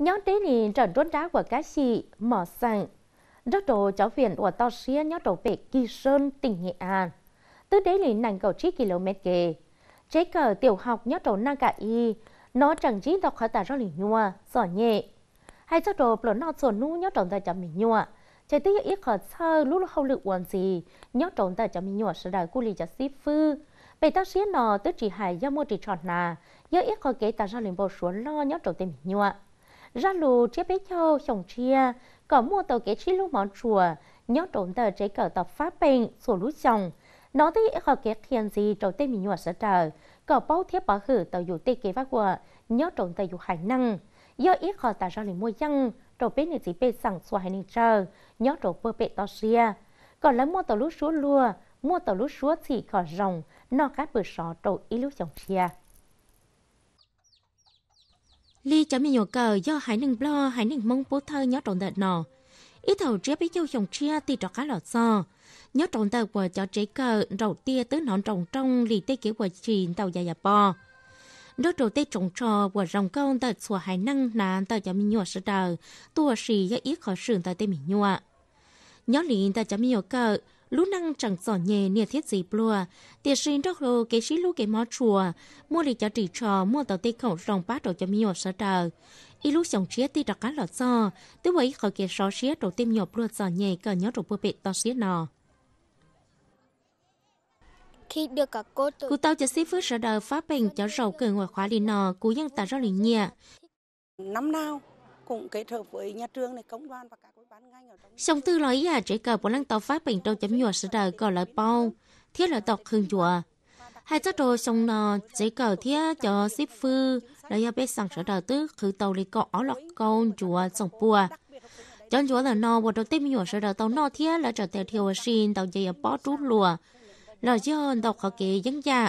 nhớ đến thì trở rốt đá của cá chị mở sàng rất đồ cháu phiền của tàu xía nhớ đồ về kỳ sơn tỉnh nghệ an từ đấy thì nành cầu 9 km kề chế cờ tiểu học nhớ đồ nang cả y nó chẳng chỉ đọc khỏi tà rõ lì nhua giỏ nhẹ hay cho đồ lỡ nọ sổ nu nhớ đồ ta cho mình nhua chế tư yếu ít khỏi sơ lúc không lực uồn gì nhớ đồ ta cho mình nhua sẽ đời cu lì cho xí phư về tao xía nò tứ chỉ hài do mua chỉ tròn nà yếu ít khỏi kế tà rõ lì bầu xuống lo nhớ đồ tên mình nhua ra lù chế bế châu chồng chia, có mua tàu kế chi lưu món chùa, nhớ trộn tờ chế cờ tộc phá bình, sổ lũ chồng. Nó thấy họ kế thiền gì trầu tê mình nhuột sở trời, có bao thiết bỏ hử tàu dù tê kế vác quờ, nhớ trộn tờ dù hải năng. Do ít họ tạo ra lì mua dân, trầu bế nị dì bê sẵn xua hải nị trờ, nhớ trộn bơ bê to xia. Còn lấy mua tàu lũ súa lùa, mua tàu lũ súa chỉ khó rồng, nó cát bự sọ trộn ý lũ chồng chia. Li chấm mình nhỏ cờ do hải nâng blo hải nâng mông bố thơ nhó trọng đợt nọ. Ít thầu chế bí châu chồng chia thì trọ cá lọt so. nhớ trọng tờ của chó chế cờ đầu tia tứ nón trọng trong lì tê kế của chị tàu dài dạp bò. đó đầu tê trọng trò của rồng công tờ xùa hải năng nà tờ chấm mình nhỏ sợ đờ. Tùa xì do ít khỏi sườn tờ tê mình nhua. nhớ lì tờ chấm mình nhỏ cờ lũ năng chẳng giỏ nhẹ nia thiết gì plua tiền sinh đốc lô kế sĩ lũ kế mó chùa mua lì cho trị trò mua tàu tê khẩu rồng bát đồ cho mi nhọt sợ y lũ chồng chia tê đặc lọt so tức vậy khỏi kế só xía đồ tim nhọt plua giỏ nhẹ cờ nhó đồ bơ bệ to xía nọ khi đưa cả cô cụ tao cho sĩ phước sở đời phá bình cho rầu cười ngoài khóa đi nò cú nhân ta ra lì nhẹ năm nào cũng kết hợp với nhà trường này công đoàn và các cái ban ngành ở trong Sông tư lời à chỉ cờ bốn lăng tàu phát bình trong chấm nhùa sự đời gọi lợi bao thiết là tộc hương chùa hai chất đồ sông nò chỉ cờ thiết cho ship phư là do biết rằng sự đời tứ khử tàu đi cọ lọc con chùa sông bùa chọn chùa là nò bộ đầu tiên nhùa sự đời tàu nò thiết là trở theo thiêu xin tàu dây bó trú lùa lời chứ hơn tàu khó kỳ dân dạ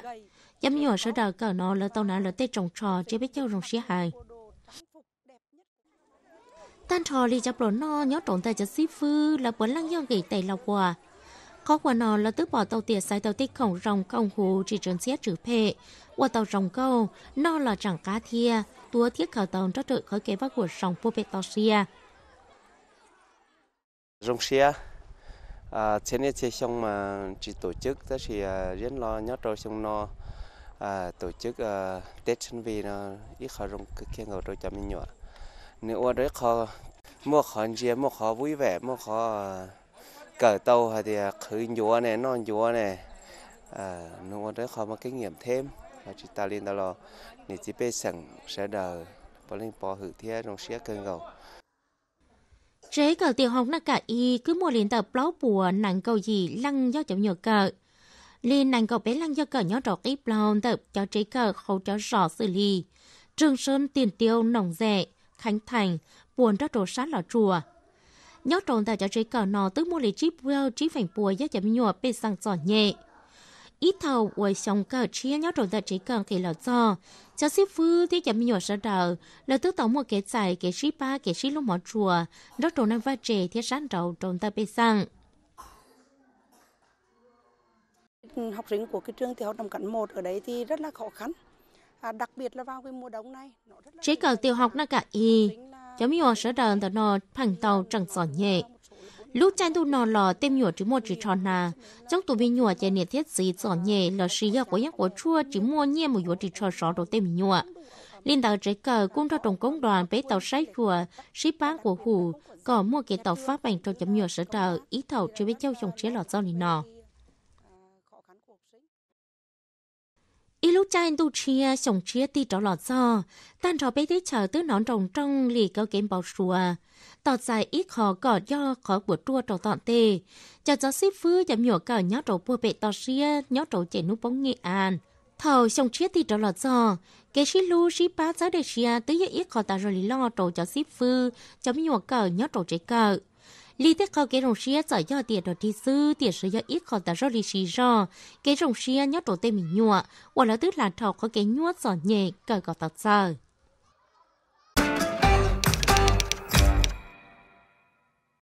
dám nhùa sự đời cờ nò là tàu nã là tê trồng trò chỉ biết cho rồng xí hài tan trò lì chập lỗ no nhớ trộn tay cho xí phư là bốn lăng dòng gỉ tay lọc quả Khó quả nó là tứ bỏ tàu tiệt sai tàu tích khổng rồng công hù chỉ trốn xét trừ phê qua tàu rồng câu nó là chẳng cá thia tua thiết khảo tàu cho trợ khởi kế vác của rồng bô bê tàu xia rồng xia à trên này xong mà chỉ tổ chức đó thì rất lo nhớ trôi xong nó à, tổ chức à, tết sinh vì nó ít khảo rồng kia ngầu trâu cho mình nhựa nếu ở đấy khó mua khó chia mua khó vui vẻ mua khó ờ, cởi tàu thì khử ờ, nhúa này non nhúa này à, ờ, nếu ở đấy khó mà kinh nghiệm thêm và chỉ ta lên đó là nếu chỉ biết sẵn sẽ đời bỏ lên bỏ hữu thế trong xe cơn gầu chế cờ tiểu học nắc cả y cứ mua liền tập lót bùa nặng cầu gì lăng do chậm nhựa cờ liên nặng cầu bé lăng do cờ nhỏ trọ ít lon tập cho chế cờ khâu cho rõ xử lý trường sơn tiền tiêu nồng rẻ khánh thành buồn ra trổ sát lò chùa nhớ trộn tại cho chế cờ nó tức mua lấy chip well chí phảnh bùa giá chấm nhùa bê sang giỏ nhẹ ít thầu quầy sông cờ chia nhớ trộn tại chế cờ kỳ lò giò cho xếp phư thì chấm nhùa sợ đờ là tức tổng một kế giải kế sĩ ba kế sĩ lúc mỏ chùa nhớ trộn năng va trề thế sáng đầu trộn tại bê sang học sinh của cái trường tiểu học năm cắn một ở đấy thì rất là khó khăn À, đặc biệt là vào cái mùa đông này. Chế cờ tiểu học là cả y, giống như sở đờn tờ nò thành tàu chẳng giỏ nhẹ. Lúc chăn tu nò lò tem nhựa chứ mua chỉ tròn nà, trong tù bên nhựa chè nhiệt thiết gì giỏ nhẹ là sĩ gà của nhắc của chua chỉ mua nhẹ một nhỏ chỉ tròn sọ đồ tem nhựa Liên tàu chế cờ cũng cho đồng công đoàn bế tàu sái chùa, sĩ bán của hù, có mua cái tàu phát bằng cho chấm nhựa sở đờ, ý thầu chưa biết châu trồng chế lò do này nò. 一路在印度车上车地找老早，但找别的车都难种种里个见报数啊。到在一考搞要考过多找到的，就找师傅就没有搞鸟找不被到车鸟找见努帮你安。thầu xong chia thì trở lọt do của tọt tê, chia chảy bóng nghệ trồng ti trò cái xí lu xí ba giá đề xia tới giờ ít khó ta rồi lo trầu cho ship phư cho mi hoặc cờ nhớ trầu trẻ cờ lý thuyết khó cái rồng xia giỏi do tiền đồ thi sư tiền sử do ít khó ta rồi đi xì do cái rồng xia nhớ đồ tên mình nhua hoặc là tức là thọ có cái nhua giỏi nhẹ cờ gọt tật sờ